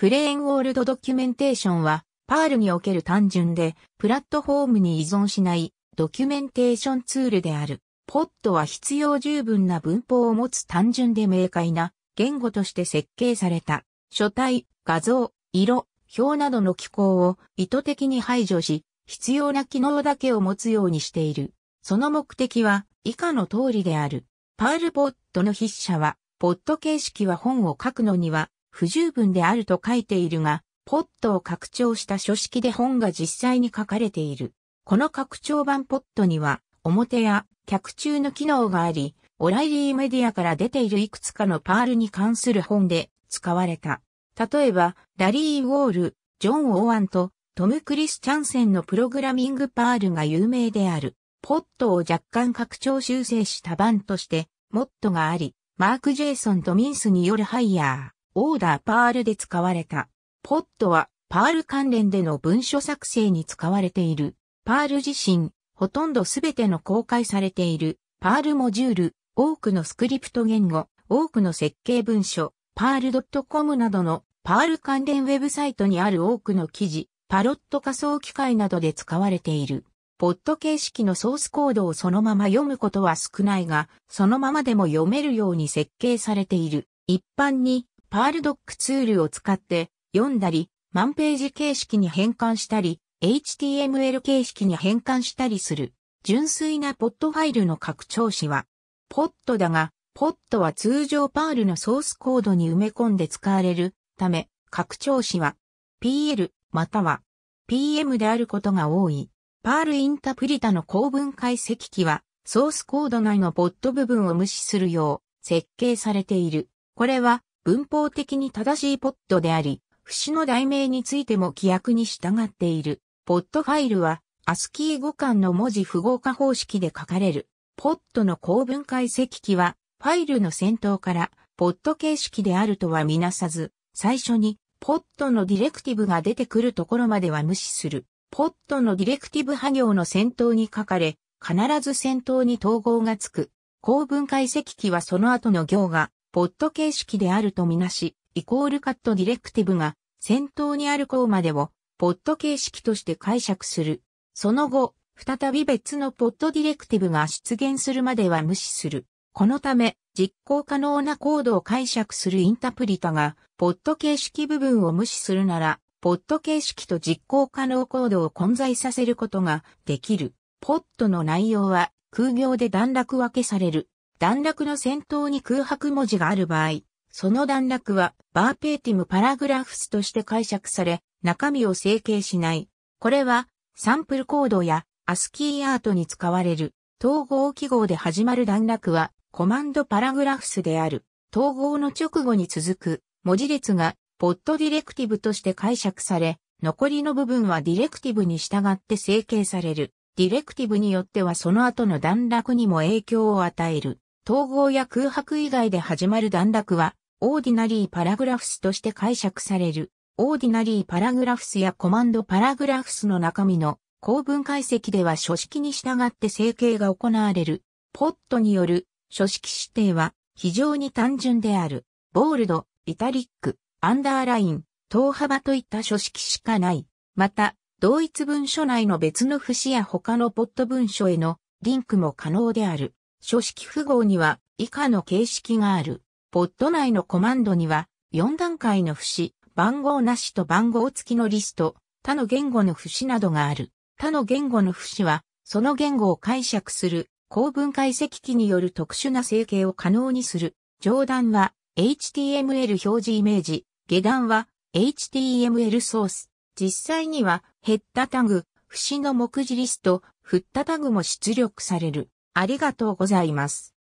プレーンオールドドキュメンテーションは、パールにおける単純で、プラットフォームに依存しないドキュメンテーションツールである。ポットは必要十分な文法を持つ単純で明快な言語として設計された。書体、画像、色、表などの機構を意図的に排除し、必要な機能だけを持つようにしている。その目的は以下の通りである。パールポットの筆者は、ポット形式は本を書くのには不十分であると書いているが、ポットを拡張した書式で本が実際に書かれている。この拡張版ポットには、表や客中の機能があり、オライリーメディアから出ているいくつかのパールに関する本で使われた。例えば、ラリー・ウォール、ジョン・オーアンとトム・クリス・チャンセンのプログラミングパールが有名である。ポットを若干拡張修正した版として、モットがあり、マーク・ジェイソンとミンスによるハイヤー。オーダーパールで使われた。ポットはパール関連での文書作成に使われている。パール自身、ほとんどすべての公開されている、パールモジュール、多くのスクリプト言語、多くの設計文書、パール .com などのパール関連ウェブサイトにある多くの記事、パロット仮想機械などで使われている。ポット形式のソースコードをそのまま読むことは少ないが、そのままでも読めるように設計されている。一般にパールドックツールを使って読んだり、万ページ形式に変換したり、HTML 形式に変換したりする。純粋なポットファイルの拡張子は、ポットだが、ポットは通常パールのソースコードに埋め込んで使われるため、拡張子は PL または PM であることが多い。パールインタプリタの構文解析機はソースコード内のポット部分を無視するよう設計されている。これは文法的に正しいポッドであり、節の題名についても規約に従っている。ポッドファイルは、アスキー語換の文字符号化方式で書かれる。ポッドの公文解析機は、ファイルの先頭から、ポッド形式であるとはみなさず、最初に、ポッドのディレクティブが出てくるところまでは無視する。ポッドのディレクティブ波行の先頭に書かれ、必ず先頭に統合がつく。公文解析機はその後の行が、ポッド形式であるとみなし、イコールカットディレクティブが先頭にある項までをポッド形式として解釈する。その後、再び別のポッドディレクティブが出現するまでは無視する。このため、実行可能なコードを解釈するインタプリタが、ポッド形式部分を無視するなら、ポッド形式と実行可能コードを混在させることができる。ポッドの内容は空行で段落分けされる。段落の先頭に空白文字がある場合、その段落はバーペーティムパラグラフスとして解釈され、中身を整形しない。これはサンプルコードやアスキーアートに使われる統合記号で始まる段落はコマンドパラグラフスである。統合の直後に続く文字列がポッドディレクティブとして解釈され、残りの部分はディレクティブに従って整形される。ディレクティブによってはその後の段落にも影響を与える。統合や空白以外で始まる段落は、オーディナリーパラグラフスとして解釈される。オーディナリーパラグラフスやコマンドパラグラフスの中身の構文解析では書式に従って整形が行われる。ポットによる書式指定は非常に単純である。ボールド、イタリック、アンダーライン、等幅といった書式しかない。また、同一文書内の別の節や他のポット文書へのリンクも可能である。書式符号には以下の形式がある。ポッド内のコマンドには4段階の節、番号なしと番号付きのリスト、他の言語の節などがある。他の言語の節は、その言語を解釈する、公文解析機による特殊な整形を可能にする。上段は HTML 表示イメージ、下段は HTML ソース。実際にはヘッダタグ、節の目次リスト、フッタタグも出力される。ありがとうございます。